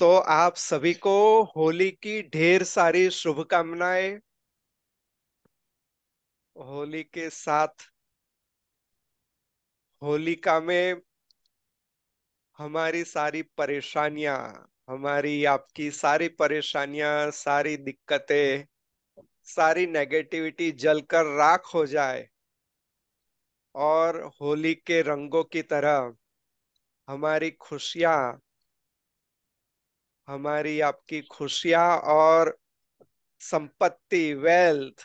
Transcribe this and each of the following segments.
तो आप सभी को होली की ढेर सारी शुभकामनाएं होली के साथ होलिका में हमारी सारी परेशानियां हमारी आपकी सारी परेशानियां सारी दिक्कतें सारी नेगेटिविटी जलकर राख हो जाए और होली के रंगों की तरह हमारी खुशियां हमारी आपकी खुशियां और संपत्ति वेल्थ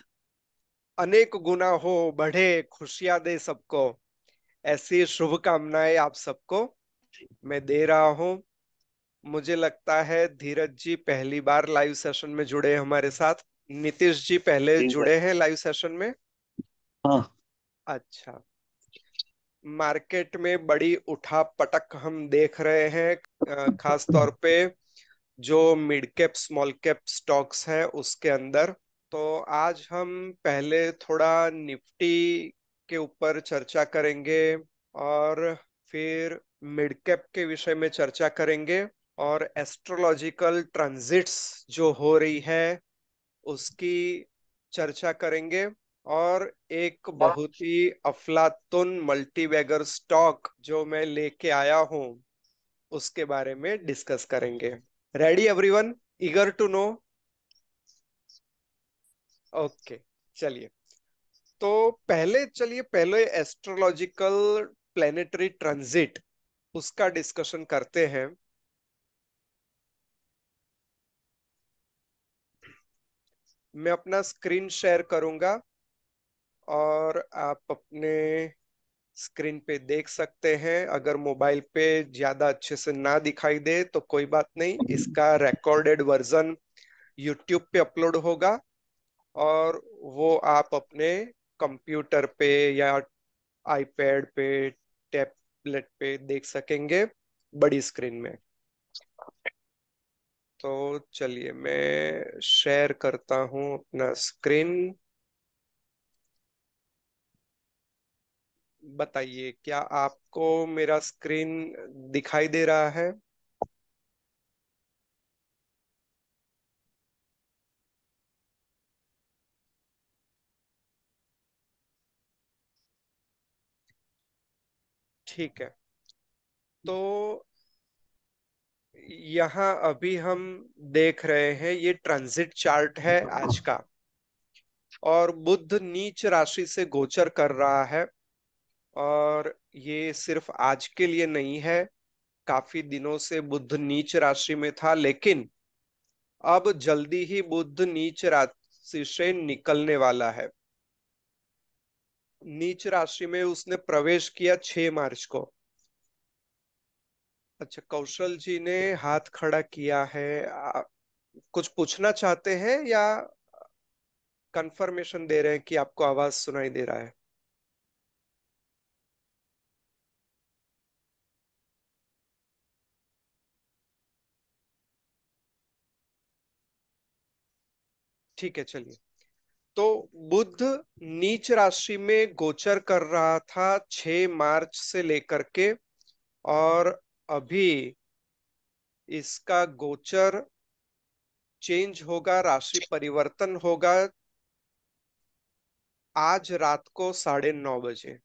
अनेक गुना हो बढ़े खुशियां दे सबको ऐसी शुभकामनाएं आप सबको मैं दे रहा हूं मुझे लगता है धीरज जी पहली बार लाइव सेशन में जुड़े हमारे साथ नीतीश जी पहले जुड़े हैं लाइव सेशन में हाँ अच्छा मार्केट में बड़ी उठा पटक हम देख रहे हैं खास तौर पे जो mid cap small cap stocks है उसके अंदर तो आज हम पहले थोड़ा निफ्टी के ऊपर चर्चा करेंगे और फिर मिड कैप के विषय में चर्चा करेंगे और एस्ट्रोलॉजिकल ट्रांजिट्स जो हो रही है उसकी चर्चा करेंगे और एक बहुत ही अफलातुन मल्टीवेगर स्टॉक जो मैं लेके आया हूँ उसके बारे में डिस्कस करेंगे ready one eager to know okay चलिए तो पहले चलिए पहले एस्ट्रोलॉजिकल प्लेनेटरी ट्रांजिट उसका डिस्कशन करते हैं मैं अपना स्क्रीन शेयर करूंगा और आप अपने स्क्रीन पे देख सकते हैं अगर मोबाइल पे ज्यादा अच्छे से ना दिखाई दे तो कोई बात नहीं इसका रिकॉर्डेड वर्जन यूट्यूब पे अपलोड होगा और वो आप अपने कंप्यूटर पे या आईपैड पे टैबलेट पे देख सकेंगे बड़ी स्क्रीन में तो चलिए मैं शेयर करता हूँ अपना स्क्रीन बताइए क्या आपको मेरा स्क्रीन दिखाई दे रहा है ठीक है तो यहाँ अभी हम देख रहे हैं ये ट्रांजिट चार्ट है आज का और बुद्ध नीच राशि से गोचर कर रहा है और ये सिर्फ आज के लिए नहीं है काफी दिनों से बुद्ध नीच राशि में था लेकिन अब जल्दी ही बुद्ध नीच राशि से निकलने वाला है नीच राशि में उसने प्रवेश किया छ मार्च को अच्छा कौशल जी ने हाथ खड़ा किया है आ, कुछ पूछना चाहते हैं या कंफर्मेशन दे रहे हैं कि आपको आवाज सुनाई दे रहा है ठीक है चलिए तो बुद्ध नीच राशि में गोचर कर रहा था 6 मार्च से लेकर के और अभी इसका गोचर चेंज होगा राशि परिवर्तन होगा आज रात को साढ़े नौ बजे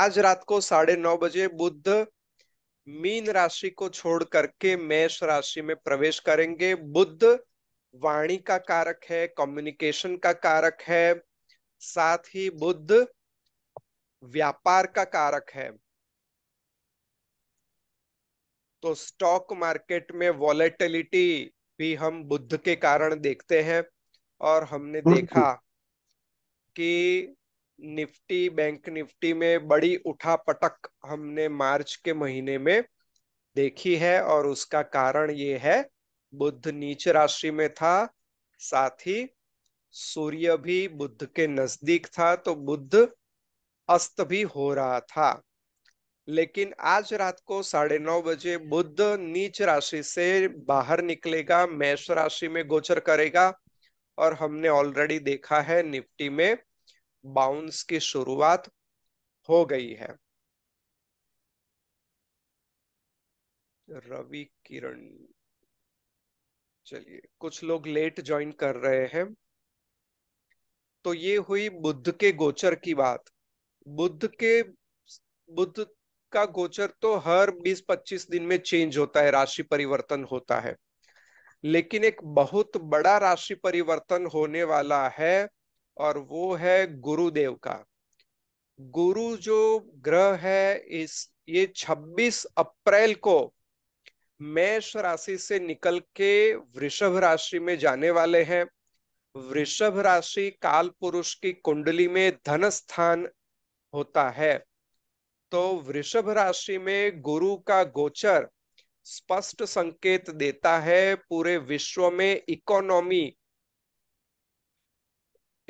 आज रात को साढ़े नौ बजे बुद्ध मीन राशि को छोड़ करके मेष राशि में प्रवेश करेंगे बुद्ध वाणी का कारक है कम्युनिकेशन का कारक है साथ ही बुद्ध व्यापार का कारक है तो स्टॉक मार्केट में वॉलेटिलिटी भी हम बुद्ध के कारण देखते हैं और हमने देखा कि निफ्टी बैंक निफ्टी में बड़ी उठा पटक हमने मार्च के महीने में देखी है और उसका कारण ये है बुद्ध नीच राशि में था साथ ही सूर्य भी बुद्ध के नजदीक था तो बुद्ध अस्त भी हो रहा था लेकिन आज रात को साढ़े नौ बजे बुद्ध नीच राशि से बाहर निकलेगा मेष राशि में गोचर करेगा और हमने ऑलरेडी देखा है निफ्टी में बाउंस की शुरुआत हो गई है रवि किरण चलिए कुछ लोग लेट ज्वाइन कर रहे हैं तो ये हुई बुद्ध के गोचर की बात बुद्ध के बुद्ध का गोचर तो हर 20-25 दिन में चेंज होता है राशि परिवर्तन होता है लेकिन एक बहुत बड़ा राशि परिवर्तन होने वाला है और वो है गुरुदेव का गुरु जो ग्रह है इस ये 26 अप्रैल को मेष राशि से निकल के वृषभ राशि में जाने वाले हैं वृषभ राशि काल पुरुष की कुंडली में धन स्थान होता है तो वृषभ राशि में गुरु का गोचर स्पष्ट संकेत देता है पूरे विश्व में इकोनॉमी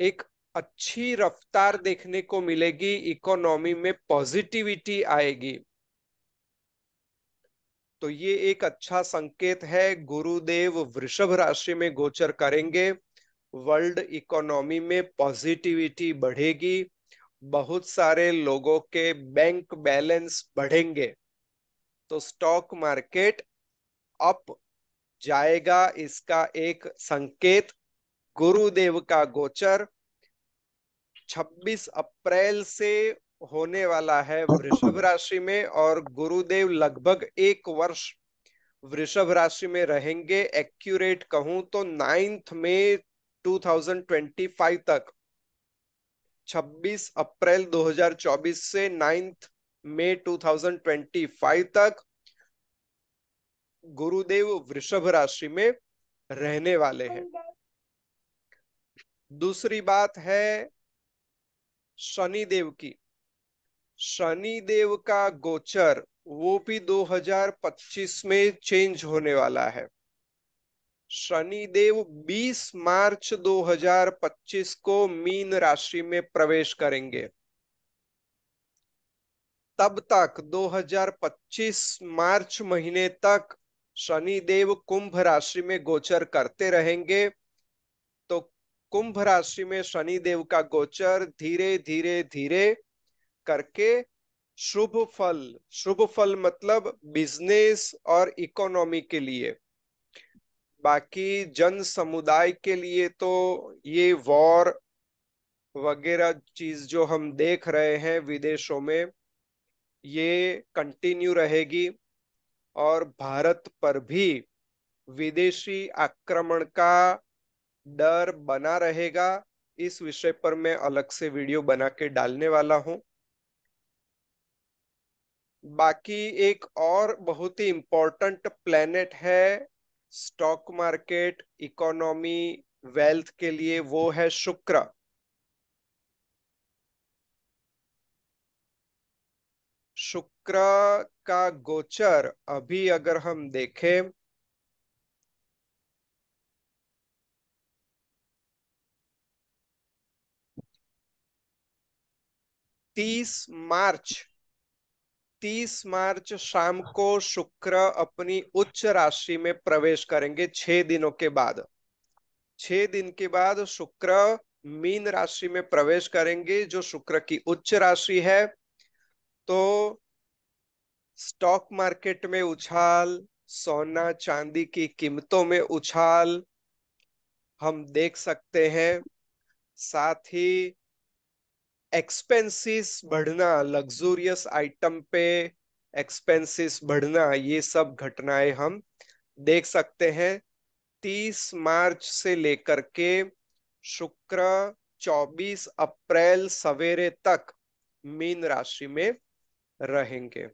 एक अच्छी रफ्तार देखने को मिलेगी इकोनॉमी में पॉजिटिविटी आएगी तो ये एक अच्छा संकेत है गुरुदेव वृषभ राशि में गोचर करेंगे वर्ल्ड इकोनॉमी में पॉजिटिविटी बढ़ेगी बहुत सारे लोगों के बैंक बैलेंस बढ़ेंगे तो स्टॉक मार्केट अप जाएगा इसका एक संकेत गुरुदेव का गोचर 26 अप्रैल से होने वाला है हाँ, हाँ। वृषभ राशि में और गुरुदेव लगभग एक वर्ष वृषभ राशि में रहेंगे एक्यूरेट कहूं तो नाइन्थ में 2025 तक 26 अप्रैल 2024 से नाइन्थ में 2025 तक गुरुदेव वृषभ राशि में रहने वाले हैं दूसरी बात है शनि देव की शनि देव का गोचर वो भी 2025 में चेंज होने वाला है शनि देव 20 मार्च 2025 को मीन राशि में प्रवेश करेंगे तब तक 2025 मार्च महीने तक शनि देव कुंभ राशि में गोचर करते रहेंगे तो कुंभ राशि में शनि देव का गोचर धीरे धीरे धीरे करके शुभ फल शुभ फल मतलब बिजनेस और इकोनॉमी के लिए बाकी जन समुदाय के लिए तो ये वॉर वगैरह चीज जो हम देख रहे हैं विदेशों में ये कंटिन्यू रहेगी और भारत पर भी विदेशी आक्रमण का डर बना रहेगा इस विषय पर मैं अलग से वीडियो बना के डालने वाला हूँ बाकी एक और बहुत ही इम्पोर्टेंट प्लेनेट है स्टॉक मार्केट इकोनॉमी वेल्थ के लिए वो है शुक्र शुक्र का गोचर अभी अगर हम देखें तीस मार्च तीस मार्च शाम को शुक्र अपनी उच्च राशि में प्रवेश करेंगे छह दिनों के बाद छह दिन के बाद शुक्र मीन राशि में प्रवेश करेंगे जो शुक्र की उच्च राशि है तो स्टॉक मार्केट में उछाल सोना चांदी की कीमतों में उछाल हम देख सकते हैं साथ ही एक्सपेंसेस बढ़ना लग्जोरियस आइटम पे एक्सपेंसेस बढ़ना ये सब घटनाएं हम देख सकते हैं 30 मार्च से लेकर के शुक्र 24 अप्रैल सवेरे तक मीन राशि में रहेंगे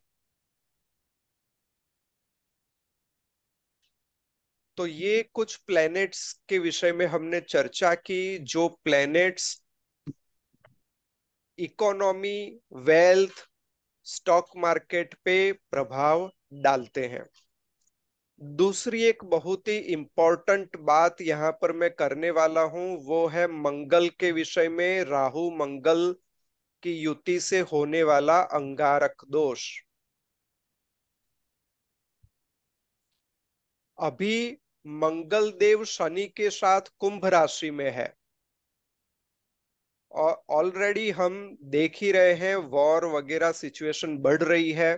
तो ये कुछ प्लैनेट्स के विषय में हमने चर्चा की जो planets economy wealth stock market पे प्रभाव डालते हैं दूसरी एक बहुत ही इंपॉर्टेंट बात यहाँ पर मैं करने वाला हूँ वो है मंगल के विषय में राहु मंगल की युति से होने वाला अंगारक दोष अभी मंगल देव शनि के साथ कुंभ राशि में है ऑलरेडी हम देख ही रहे हैं वॉर वगैरह सिचुएशन बढ़ रही है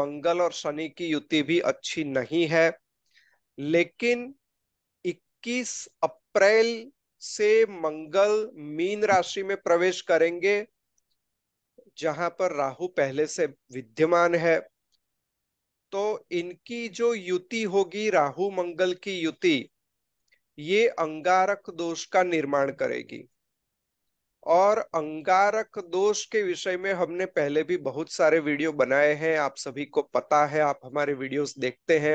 मंगल और शनि की युति भी अच्छी नहीं है लेकिन 21 अप्रैल से मंगल मीन राशि में प्रवेश करेंगे जहां पर राहु पहले से विद्यमान है तो इनकी जो युति होगी राहु मंगल की युति ये अंगारक दोष का निर्माण करेगी और अंगारक दोष के विषय में हमने पहले भी बहुत सारे वीडियो बनाए हैं आप सभी को पता है आप हमारे वीडियोस देखते हैं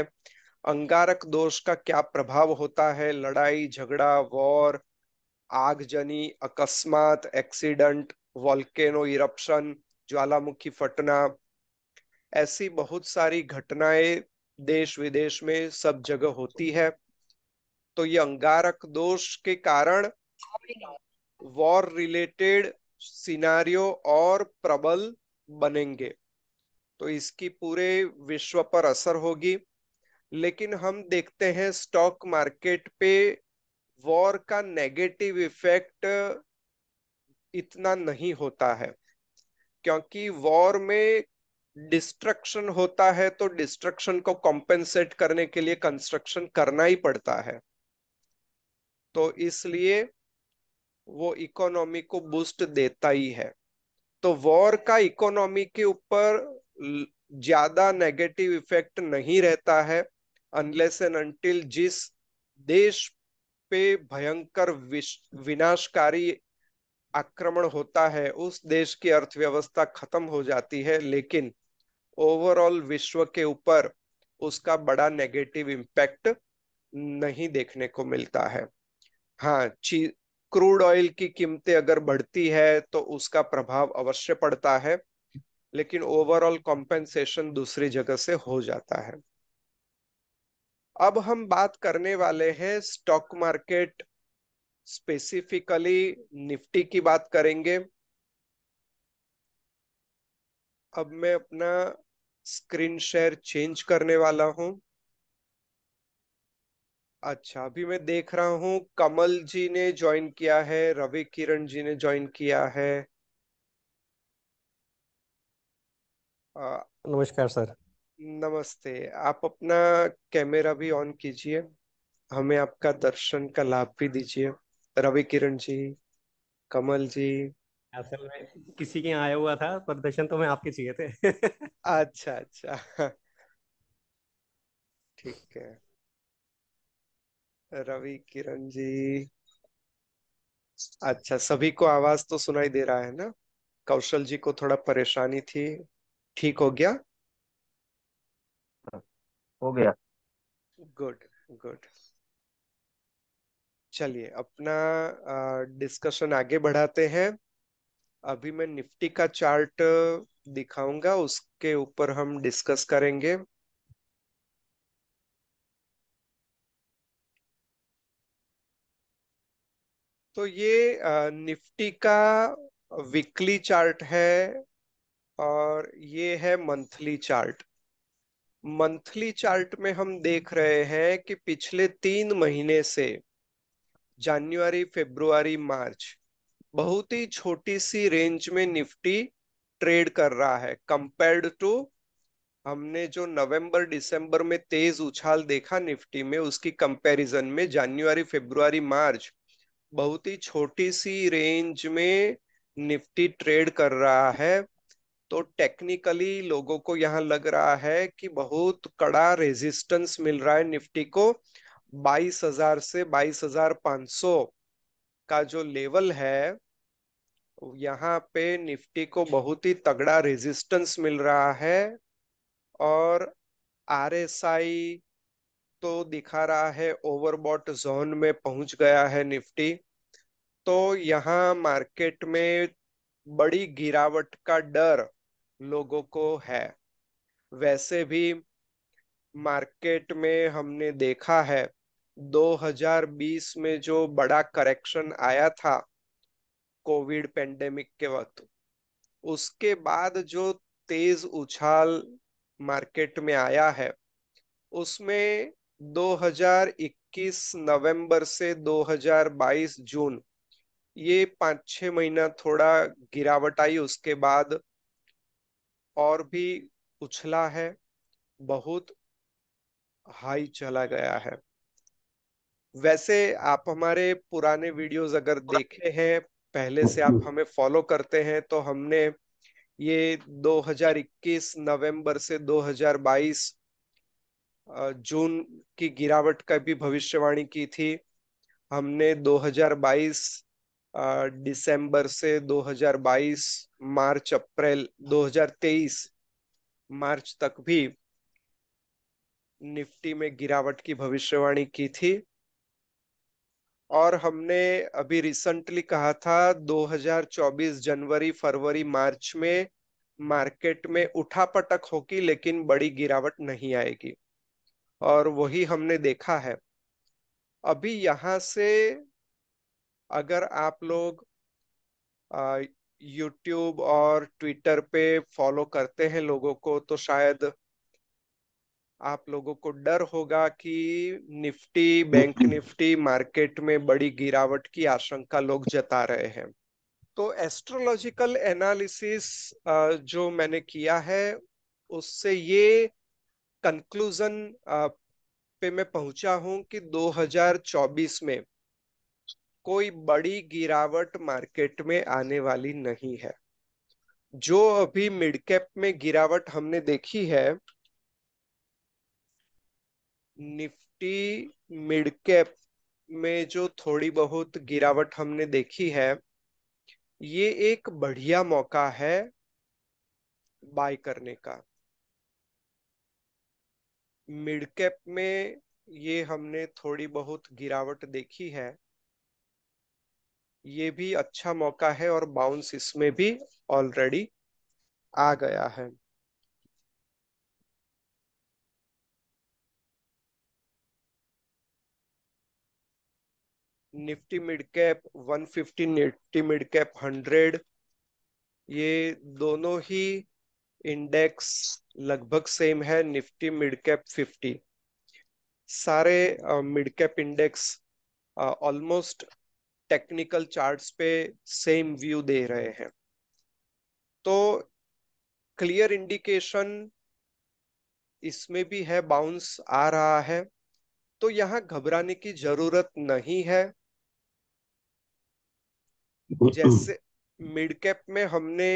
अंगारक दोष का क्या प्रभाव होता है लड़ाई झगड़ा वॉर आगजनी अकस्मात एक्सीडेंट वॉल्केनो इरप्शन ज्वालामुखी फटना ऐसी बहुत सारी घटनाएं देश विदेश में सब जगह होती है तो ये अंगारक दोष के कारण वॉर रिलेटेड सिनारियो और प्रबल बनेंगे तो इसकी पूरे विश्व पर असर होगी लेकिन हम देखते हैं स्टॉक मार्केट पे वॉर का नेगेटिव इफेक्ट इतना नहीं होता है क्योंकि वॉर में डिस्ट्रक्शन होता है तो डिस्ट्रक्शन को कॉम्पेंसेट करने के लिए कंस्ट्रक्शन करना ही पड़ता है तो इसलिए वो इकोनॉमी को बूस्ट देता ही है तो वॉर का इकोनॉमी के ऊपर ज्यादा नेगेटिव इफेक्ट नहीं रहता है अनलेस एंड अंटिल जिस देश पे भयंकर विनाशकारी आक्रमण होता है उस देश की अर्थव्यवस्था खत्म हो जाती है लेकिन ओवरऑल विश्व के ऊपर उसका बड़ा नेगेटिव इम्पैक्ट नहीं देखने को मिलता है हाँ क्रूड ऑयल की कीमतें अगर बढ़ती है तो उसका प्रभाव अवश्य पड़ता है लेकिन ओवरऑल कॉम्पेंसेशन दूसरी जगह से हो जाता है अब हम बात करने वाले हैं स्टॉक मार्केट स्पेसिफिकली निफ्टी की बात करेंगे अब मैं अपना स्क्रीन शेयर चेंज करने वाला हूं अच्छा अभी मैं देख रहा हूँ कमल जी ने ज्वाइन किया है रवि किरण जी ने ज्वाइन किया है नमस्कार सर नमस्ते आप अपना कैमरा भी ऑन कीजिए हमें आपका दर्शन का लाभ भी दीजिए रवि किरण जी कमल जी असल में किसी के यहाँ आया हुआ था पर दर्शन तो मैं आपके चाहिए थे अच्छा अच्छा ठीक है रवि किरण जी अच्छा सभी को आवाज तो सुनाई दे रहा है ना कौशल जी को थोड़ा परेशानी थी ठीक हो गया हो गया गुड गुड चलिए अपना डिस्कशन आगे बढ़ाते हैं अभी मैं निफ्टी का चार्ट दिखाऊंगा उसके ऊपर हम डिस्कस करेंगे तो ये निफ्टी का वीकली चार्ट है और ये है मंथली चार्ट मंथली चार्ट में हम देख रहे हैं कि पिछले तीन महीने से जनवरी, फेब्रुआरी मार्च बहुत ही छोटी सी रेंज में निफ्टी ट्रेड कर रहा है कंपेयर्ड टू हमने जो नवंबर दिसंबर में तेज उछाल देखा निफ्टी में उसकी कंपैरिजन में जनवरी, फेब्रुआरी मार्च बहुत ही छोटी सी रेंज में निफ्टी ट्रेड कर रहा है तो टेक्निकली लोगों को यहाँ लग रहा है कि बहुत कड़ा रेजिस्टेंस मिल रहा है निफ्टी को बाईस हजार से बाईस हजार सौ का जो लेवल है यहाँ पे निफ्टी को बहुत ही तगड़ा रेजिस्टेंस मिल रहा है और आर एस आई तो दिखा रहा है ओवरबॉट जोन में पहुंच गया है निफ्टी तो यहाँ मार्केट में बड़ी गिरावट का डर लोगों को है वैसे भी मार्केट में हमने देखा है 2020 में जो बड़ा करेक्शन आया था कोविड पेंडेमिक के वक्त उसके बाद जो तेज उछाल मार्केट में आया है उसमें 2021 नवंबर से 2022 जून ये पांच छह महीना थोड़ा गिरावट आई उसके बाद और भी उछला है बहुत हाई चला गया है वैसे आप हमारे पुराने वीडियोस अगर देखे हैं पहले से आप हमें फॉलो करते हैं तो हमने ये 2021 नवंबर से 2022 जून की गिरावट का भी भविष्यवाणी की थी हमने 2022 दिसंबर से 2022 मार्च अप्रैल 2023 मार्च तक भी निफ्टी में गिरावट की भविष्यवाणी की थी और हमने अभी रिसेंटली कहा था 2024 जनवरी फरवरी मार्च में मार्केट में उठापटक होगी लेकिन बड़ी गिरावट नहीं आएगी और वही हमने देखा है अभी यहाँ से अगर आप लोग YouTube और Twitter पे फॉलो करते हैं लोगों को तो शायद आप लोगों को डर होगा कि निफ्टी बैंक निफ्टी मार्केट में बड़ी गिरावट की आशंका लोग जता रहे हैं तो एस्ट्रोलॉजिकल एनालिसिस जो मैंने किया है उससे ये कंक्लूजन uh, पे मैं पहुंचा हूं कि 2024 में कोई बड़ी गिरावट मार्केट में आने वाली नहीं है जो अभी मिड कैप में गिरावट हमने देखी है निफ्टी मिड कैप में जो थोड़ी बहुत गिरावट हमने देखी है ये एक बढ़िया मौका है बाय करने का मिड कैप में ये हमने थोड़ी बहुत गिरावट देखी है ये भी अच्छा मौका है और बाउंस इसमें भी ऑलरेडी आ गया है Nifty mid cap 150 Nifty mid cap 100 ये दोनों ही इंडेक्स लगभग सेम है निफ्टी मिड कैप फिफ्टी सारे mid cap index almost technical charts पे सेम व्यू दे रहे हैं तो क्लियर इंडिकेशन इसमें भी है बाउंस आ रहा है तो यहाँ घबराने की जरूरत नहीं है जैसे मिड कैप में हमने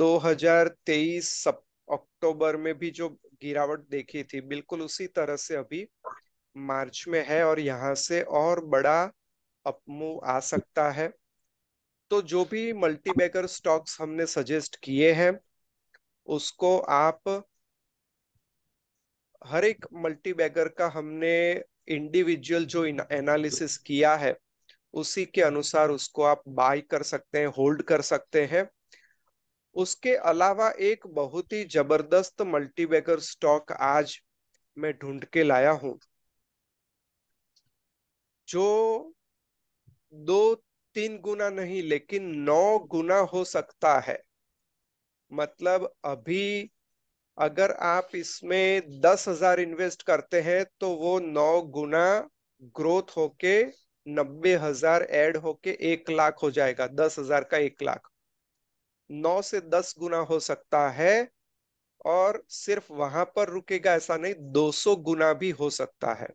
2023 सब अक्टूबर में भी जो गिरावट देखी थी बिल्कुल उसी तरह से अभी मार्च में है और यहाँ से और बड़ा अपमूव आ सकता है तो जो भी मल्टीबैगर स्टॉक्स हमने सजेस्ट किए हैं उसको आप हर एक मल्टीबैगर का हमने इंडिविजुअल जो एनालिसिस किया है उसी के अनुसार उसको आप बाय कर सकते हैं होल्ड कर सकते हैं उसके अलावा एक बहुत ही जबरदस्त मल्टीबैगर स्टॉक आज मैं ढूंढ के लाया हूं जो दो तीन गुना नहीं लेकिन नौ गुना हो सकता है मतलब अभी अगर आप इसमें दस हजार इन्वेस्ट करते हैं तो वो नौ गुना ग्रोथ होके नब्बे हजार एड होके एक लाख हो जाएगा दस हजार का एक लाख नौ से दस गुना हो सकता है और सिर्फ वहां पर रुकेगा ऐसा नहीं दो सौ गुना भी हो सकता है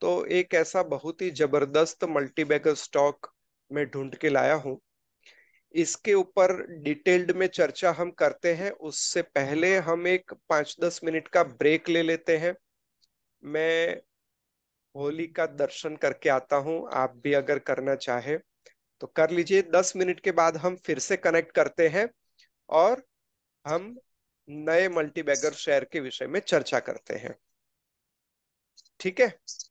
तो एक ऐसा बहुत ही जबरदस्त मल्टीबैगर स्टॉक में ढूंढ के लाया हूं इसके ऊपर डिटेल्ड में चर्चा हम करते हैं उससे पहले हम एक पांच दस मिनट का ब्रेक ले लेते हैं मैं होली का दर्शन करके आता हूं आप भी अगर करना चाहे तो कर लीजिए दस मिनट के बाद हम फिर से कनेक्ट करते हैं और हम नए मल्टीबैगर शेयर के विषय में चर्चा करते हैं ठीक है